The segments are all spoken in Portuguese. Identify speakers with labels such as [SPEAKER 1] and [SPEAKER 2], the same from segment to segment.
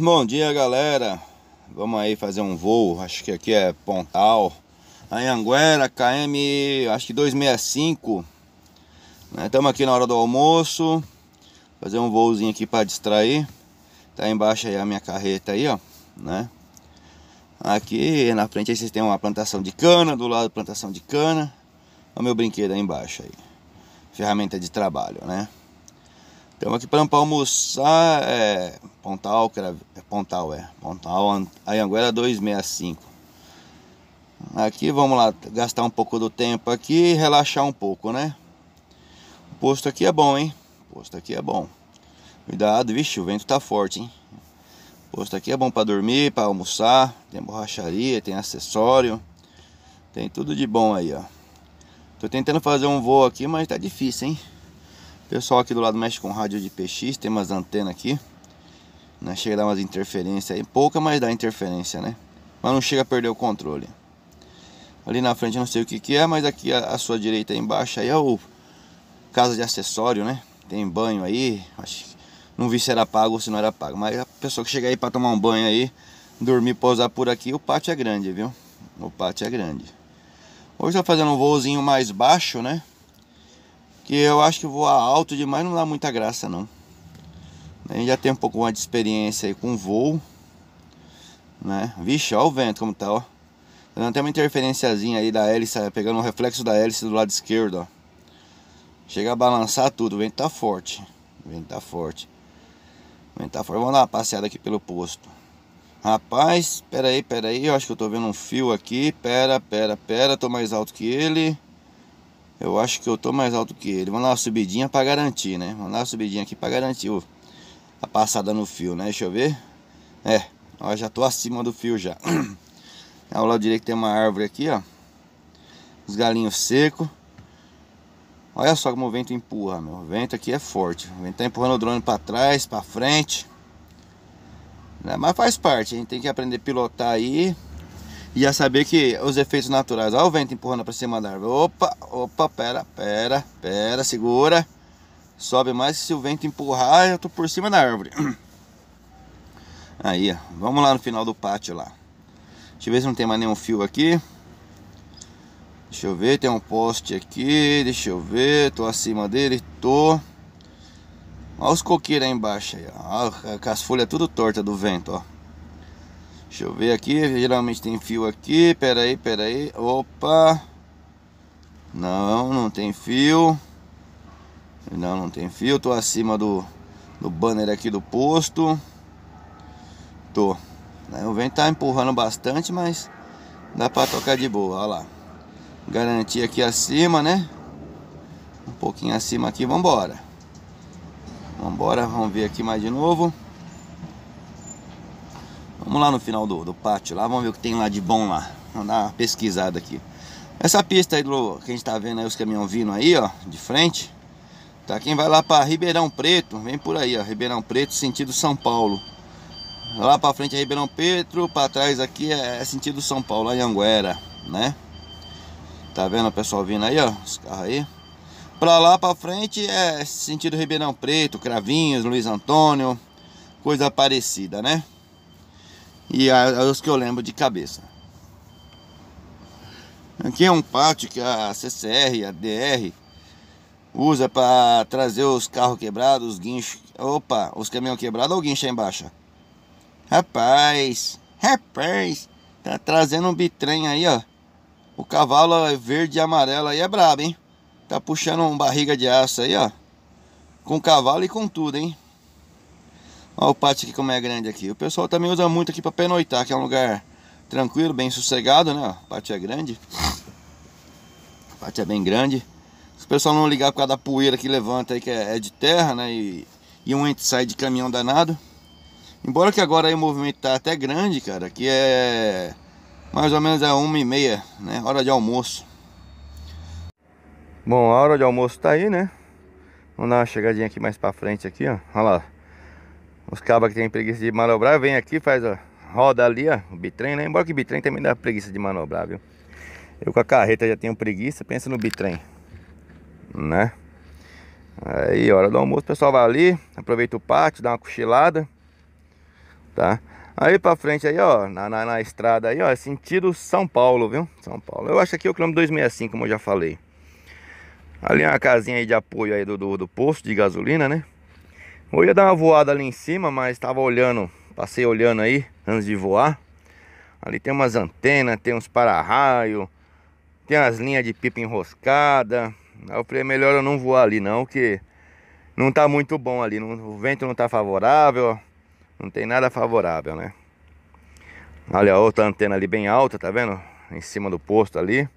[SPEAKER 1] Bom dia galera, vamos aí fazer um voo, acho que aqui é Pontal, Anhanguera, KM acho que 265, estamos né? aqui na hora do almoço, fazer um voozinho aqui para distrair, tá embaixo aí a minha carreta aí ó, né, aqui na frente aí vocês têm uma plantação de cana, do lado plantação de cana, o meu brinquedo aí embaixo aí, ferramenta de trabalho né, Estamos aqui para almoçar, é, Pontal, é Pontal, é, Pontal, aí Anhanguera 265. Aqui vamos lá, gastar um pouco do tempo aqui e relaxar um pouco, né? O posto aqui é bom, hein? O posto aqui é bom. Cuidado, vixe, o vento tá forte, hein? O posto aqui é bom para dormir, para almoçar, tem borracharia, tem acessório, tem tudo de bom aí, ó. Tô tentando fazer um voo aqui, mas tá difícil, hein? Pessoal aqui do lado mexe com rádio de PX, tem umas antenas aqui. Né? Chega a dar umas interferências aí. Pouca, mas dá interferência, né? Mas não chega a perder o controle. Ali na frente eu não sei o que, que é, mas aqui à sua direita embaixo aí é o casa de acessório, né? Tem banho aí. não vi se era pago ou se não era pago. Mas a pessoa que chegar aí para tomar um banho aí, dormir, pousar por aqui, o pátio é grande, viu? O pátio é grande. Hoje tá fazendo um voozinho mais baixo, né? que eu acho que voar alto demais não dá muita graça não. A gente já tem um pouco mais de experiência aí com voo, né? Vixe, ó o vento como tá, ó. Tá não tem uma interferenciazinha aí da hélice, pegando o reflexo da hélice do lado esquerdo, ó. Chega a balançar tudo, o vento tá forte. O vento tá forte. O vento tá forte. Vamos dar uma passeada aqui pelo posto. Rapaz, pera aí, pera aí, eu acho que eu tô vendo um fio aqui. Pera, pera, pera, tô mais alto que ele. Eu acho que eu tô mais alto que ele. Vamos dar uma subidinha para garantir, né? Vamos dar uma subidinha aqui para garantir a passada no fio, né? Deixa eu ver. É, ó, já tô acima do fio já. Ao lado direito tem uma árvore aqui, ó. Os galinhos secos. Olha só como o vento empurra, meu. O vento aqui é forte. O vento tá empurrando o drone para trás, para frente. Mas faz parte, a gente tem que aprender a pilotar aí ia saber que os efeitos naturais. Olha o vento empurrando para cima da árvore. Opa, opa, pera, pera, pera, segura. Sobe mais que se o vento empurrar, eu tô por cima da árvore. Aí, ó. Vamos lá no final do pátio lá. Deixa eu ver se não tem mais nenhum fio aqui. Deixa eu ver, tem um poste aqui. Deixa eu ver, tô acima dele, tô. Olha os coqueiros aí embaixo aí, ó. Com as folhas tudo torta do vento, ó. Deixa eu ver aqui, geralmente tem fio aqui, pera aí, pera aí, opa. Não, não tem fio. Não, não tem fio, tô acima do, do banner aqui do posto. Tô. O vento tá empurrando bastante, mas dá pra tocar de boa, olha lá. Garantia aqui acima, né? Um pouquinho acima aqui, vambora. Vambora, vamos ver aqui mais de novo. Vamos lá no final do, do pátio lá, vamos ver o que tem lá de bom lá. Vamos dar uma pesquisada aqui. Essa pista aí do, que a gente tá vendo aí, os caminhões vindo aí, ó, de frente. Tá, quem vai lá para Ribeirão Preto, vem por aí, ó, Ribeirão Preto, sentido São Paulo. Lá para frente é Ribeirão Preto, para trás aqui é, é, sentido São Paulo, lá Anguera, né? Tá vendo o pessoal vindo aí, ó, os carros aí. Pra lá pra frente é sentido Ribeirão Preto, Cravinhos, Luiz Antônio, coisa parecida, né? E é os que eu lembro de cabeça. Aqui é um pátio que a CCR, a DR usa para trazer os carros quebrados, os guinchos. Opa, os caminhões quebrados ou guincho aí embaixo? Rapaz, rapaz, tá trazendo um bitrem aí, ó. O cavalo é verde e amarelo aí é brabo, hein? Tá puxando um barriga de aço aí, ó. Com cavalo e com tudo, hein? Olha o pátio aqui como é grande aqui. O pessoal também usa muito aqui para pernoitar, que é um lugar tranquilo, bem sossegado, né? O pátio é grande. O pátio é bem grande. Se o pessoal não ligar por causa da poeira que levanta aí, que é, é de terra, né? E, e um entra sai de caminhão danado. Embora que agora aí o movimento tá até grande, cara, que é mais ou menos a é uma e meia, né? Hora de almoço. Bom, a hora de almoço tá aí, né? Vamos dar uma chegadinha aqui mais pra frente aqui, ó. Olha lá. Os cabos que tem preguiça de manobrar, vem aqui, faz a roda ali, ó, o bitrem, né? Embora que o bitrem também dá preguiça de manobrar, viu? Eu com a carreta já tenho preguiça, pensa no bitrem, né? Aí, hora do almoço, o pessoal vai ali, aproveita o pátio, dá uma cochilada, tá? Aí pra frente aí, ó, na, na, na, estrada aí, ó, é sentido São Paulo, viu? São Paulo. Eu acho que aqui é o quilômetro 265, como eu já falei. Ali é uma casinha aí de apoio aí do, do, do posto de gasolina, né? Eu ia dar uma voada ali em cima, mas estava olhando, passei olhando aí antes de voar. Ali tem umas antenas, tem uns para-raio, tem as linhas de pipa enroscada. Aí eu falei, é melhor eu não voar ali não, que não tá muito bom ali. Não, o vento não tá favorável, não tem nada favorável, né? Olha a outra antena ali bem alta, tá vendo? Em cima do posto ali.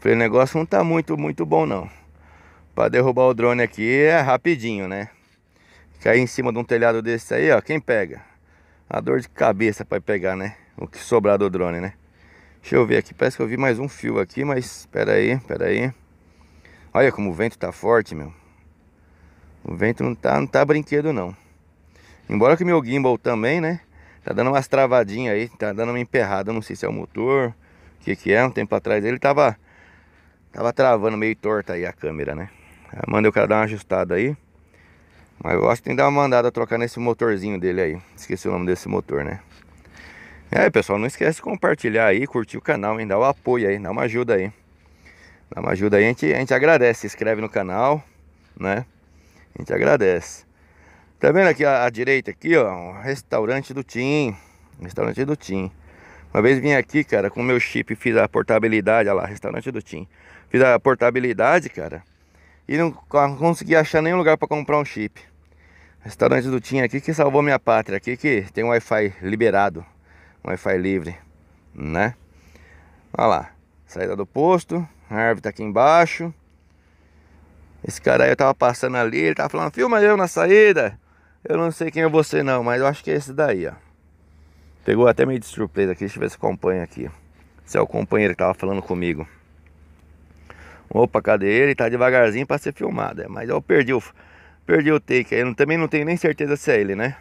[SPEAKER 1] falei, o negócio não tá muito, muito bom não. Para derrubar o drone aqui é rapidinho, né? Cair em cima de um telhado desse aí, ó, quem pega? A dor de cabeça para pegar, né? O que sobrar do drone, né? Deixa eu ver aqui, parece que eu vi mais um fio aqui, mas espera aí, espera aí. Olha como o vento tá forte, meu. O vento não tá, não tá brinquedo, não. Embora que meu gimbal também, né? Tá dando umas travadinhas aí, tá dando uma emperrada, não sei se é o motor, o que que é, um tempo atrás ele tava tava travando meio torta aí a câmera, né? Mandei o cara dar uma ajustada aí. Mas eu acho que tem que dar uma mandada trocar nesse motorzinho dele aí. Esqueci o nome desse motor, né? É, aí, pessoal, não esquece de compartilhar aí, curtir o canal, hein? Dá o apoio aí, dá uma ajuda aí. Dá uma ajuda aí, a gente, a gente agradece. Se inscreve no canal, né? A gente agradece. Tá vendo aqui à, direita aqui, ó? Um restaurante do Tim. Restaurante do Tim. Uma vez vim aqui, cara, com o meu chip, fiz a portabilidade, olha lá, restaurante do Tim. Fiz a portabilidade, cara e não consegui achar nenhum lugar para comprar um chip. Restaurante do Tim aqui que salvou minha pátria, aqui que tem Wi-Fi liberado, Wi-Fi livre, né? Olha lá, saída do posto, a árvore tá aqui embaixo. Esse cara aí eu tava passando ali, ele tava falando, filma eu na saída. Eu não sei quem é você não, mas eu acho que é esse daí, ó. Pegou até meio de surpresa aqui, deixa eu ver se acompanha aqui. Se é o companheiro que tava falando comigo. Opa, cadê ele? Tá devagarzinho para ser filmado. É. mas eu perdi o, perdi o take. Eu também não tenho nem certeza se é ele, né?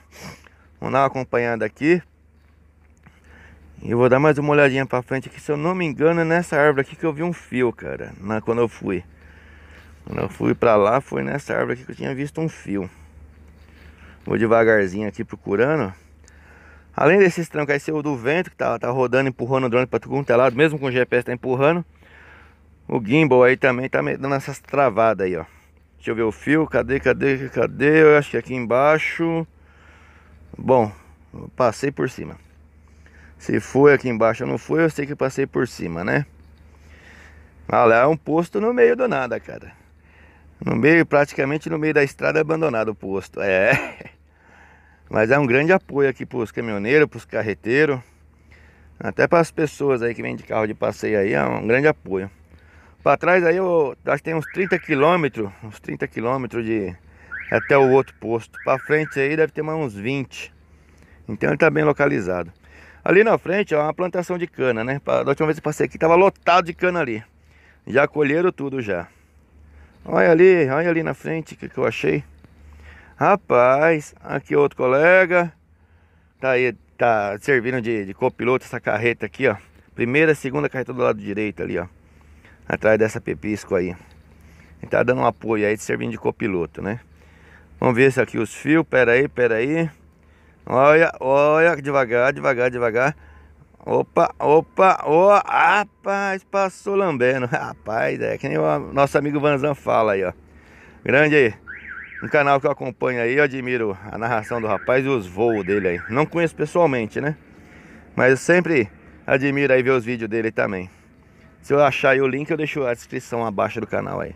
[SPEAKER 1] Vamos dar uma acompanhada aqui. E vou dar mais uma olhadinha pra frente aqui. Se eu não me engano, é nessa árvore aqui que eu vi um fio, cara. Na, quando eu fui. Quando eu fui pra lá, foi nessa árvore aqui que eu tinha visto um fio. Vou devagarzinho aqui procurando. Além desses trancos aí, seu é do vento que tá, tá rodando, empurrando o drone pra tudo quanto é lado. Mesmo com o GPS tá empurrando. O gimbal aí também tá dando essas travadas aí, ó. Deixa eu ver o fio, cadê, cadê, cadê? Eu acho que aqui embaixo. Bom, passei por cima. Se foi aqui embaixo ou não foi, eu sei que passei por cima, né? Olha ah, lá, é um posto no meio do nada, cara. No meio, praticamente no meio da estrada abandonado o posto. É. Mas é um grande apoio aqui para os caminhoneiros, para os carreteiros. Até para as pessoas aí que vêm de carro de passeio aí, é um grande apoio. Para trás aí eu acho que tem uns 30 quilômetros, uns 30 quilômetros de até o outro posto. Para frente aí deve ter mais uns 20. Então ele tá bem localizado. Ali na frente é uma plantação de cana, né? Da última vez que passei aqui tava lotado de cana ali. Já colheram tudo já. Olha ali, olha ali na frente o que, que eu achei. Rapaz, aqui outro colega. Tá aí, tá servindo de, de copiloto essa carreta aqui, ó. Primeira, segunda carreta do lado direito ali, ó atrás dessa pepisco aí. Ele tá dando um apoio aí de servindo de copiloto, né? Vamos ver se aqui os fios, pera aí, pera aí. Olha, olha, devagar, devagar, devagar. Opa, opa, ó, oh, rapaz, passou lambendo. Rapaz, é que nem o nosso amigo Vanzan fala aí, ó. Grande aí. Um canal que eu acompanho aí, eu admiro a narração do rapaz e os voos dele aí. Não conheço pessoalmente, né? Mas eu sempre admiro aí ver os vídeos dele também. Se eu achar aí o link, eu deixo a descrição abaixo do canal aí.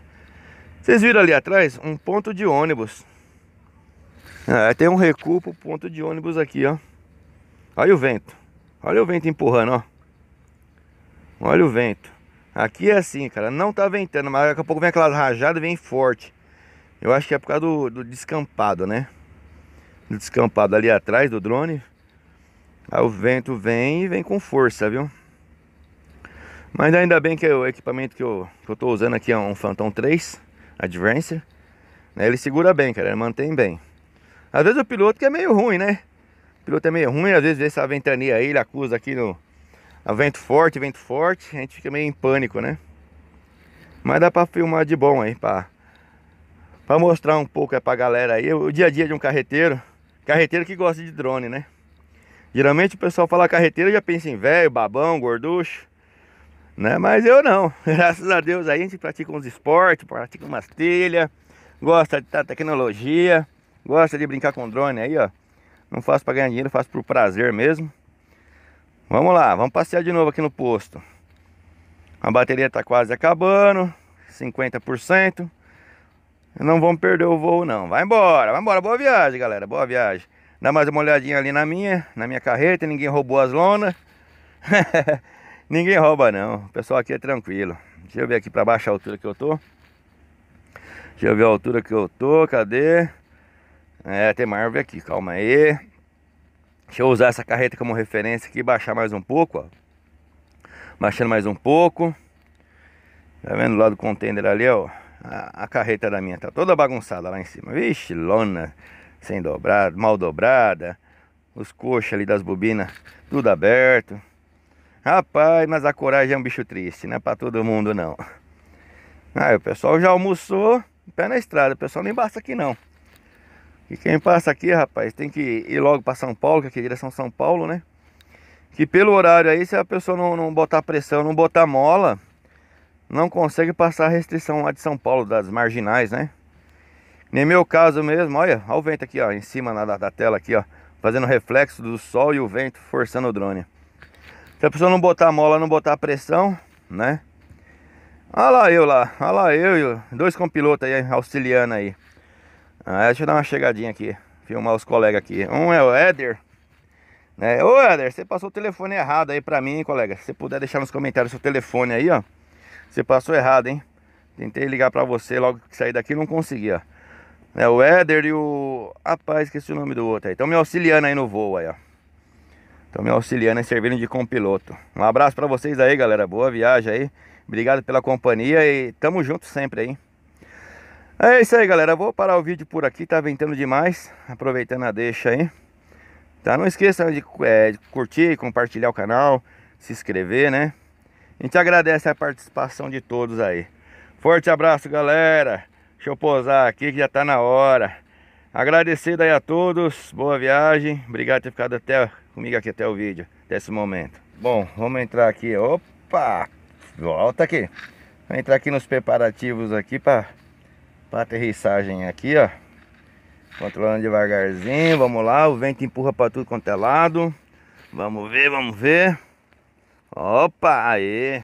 [SPEAKER 1] Vocês viram ali atrás? Um ponto de ônibus. É, tem um recuo pro ponto de ônibus aqui, ó. Olha o vento. Olha o vento empurrando, ó. Olha o vento. Aqui é assim, cara. Não tá ventando, mas daqui a pouco vem aquelas rajadas e vem forte. Eu acho que é por causa do, do descampado, né? Do descampado ali atrás do drone. Aí o vento vem e vem com força, viu? Mas ainda bem que o equipamento que eu, que eu tô usando aqui é um Phantom 3 Adventure. Né? Ele segura bem, cara, ele mantém bem. Às vezes o piloto que é meio ruim, né? O piloto é meio ruim, às vezes vê essa ventania aí, ele acusa aqui no a vento forte, vento forte, a gente fica meio em pânico, né? Mas dá pra filmar de bom aí, pra, pra mostrar um pouco é pra galera aí o dia a dia de um carreteiro. Carreteiro que gosta de drone, né? Geralmente o pessoal fala carreteiro já pensa em velho, babão, gorducho né? Mas eu não, graças a Deus aí a gente pratica uns esportes, pratica umas telhas, gosta da tecnologia, gosta de brincar com drone aí, ó. Não faço para ganhar dinheiro, faço por prazer mesmo. Vamos lá, vamos passear de novo aqui no posto. A bateria tá quase acabando, 50%. Não vamos perder o voo não. Vai embora, vai embora, boa viagem, galera, boa viagem. Dá mais uma olhadinha ali na minha, na minha carreta, ninguém roubou as lonas. Ninguém rouba não, o pessoal aqui é tranquilo. Deixa eu ver aqui pra baixo a altura que eu tô. Deixa eu ver a altura que eu tô, cadê? É, tem uma árvore aqui, calma aí. Deixa eu usar essa carreta como referência aqui, baixar mais um pouco, ó. Baixando mais um pouco. Tá vendo lá do contêiner ali, ó. A, a, carreta da minha tá toda bagunçada lá em cima. Vixe, lona sem dobrada, mal dobrada. Os coxas ali das bobinas, tudo aberto. Rapaz, mas a coragem é um bicho triste, não é pra todo mundo não. Aí o pessoal já almoçou, pé na estrada, o pessoal nem passa aqui não. E quem passa aqui, rapaz, tem que ir logo pra São Paulo, que aqui é direção São Paulo, né? Que pelo horário aí, se a pessoa não, não botar pressão, não botar mola, não consegue passar a restrição lá de São Paulo, das marginais, né? Nem meu caso mesmo, olha, olha o vento aqui, ó, em cima da, da tela aqui, ó, fazendo reflexo do sol e o vento forçando o drone. Se a pessoa não botar a mola, não botar a pressão, né? Olha lá eu lá, olha lá eu e dois com piloto aí, auxiliando aí. Ah, deixa eu dar uma chegadinha aqui, filmar os colegas aqui. Um é o Éder, né? Ô Éder, você passou o telefone errado aí pra mim, hein, colega. Se puder deixar nos comentários seu telefone aí, ó. Você passou errado, hein? Tentei ligar pra você logo que saí daqui, não consegui, ó. É o Éder e o... Rapaz, esqueci o nome do outro aí. Estão me auxiliando aí no voo aí, ó. Estão me auxiliando e servindo de copiloto. Um abraço para vocês aí, galera. Boa viagem aí. Obrigado pela companhia e tamo junto sempre aí. É isso aí, galera. vou parar o vídeo por aqui. Tá ventando demais. Aproveitando a deixa aí. Tá? Não esqueça de, é, de curtir, compartilhar o canal, se inscrever, né? A gente agradece a participação de todos aí. Forte abraço, galera. Deixa eu pousar aqui que já tá na hora. Agradecer aí a todos, boa viagem. Obrigado por ter ficado até, comigo aqui até o vídeo, até esse momento. Bom, vamos entrar aqui. Opa! Volta aqui. Vamos entrar aqui nos preparativos aqui para aterrissagem aqui, ó. Controlando devagarzinho, vamos lá. O vento empurra para tudo quanto é lado. Vamos ver, vamos ver. Opa, aí.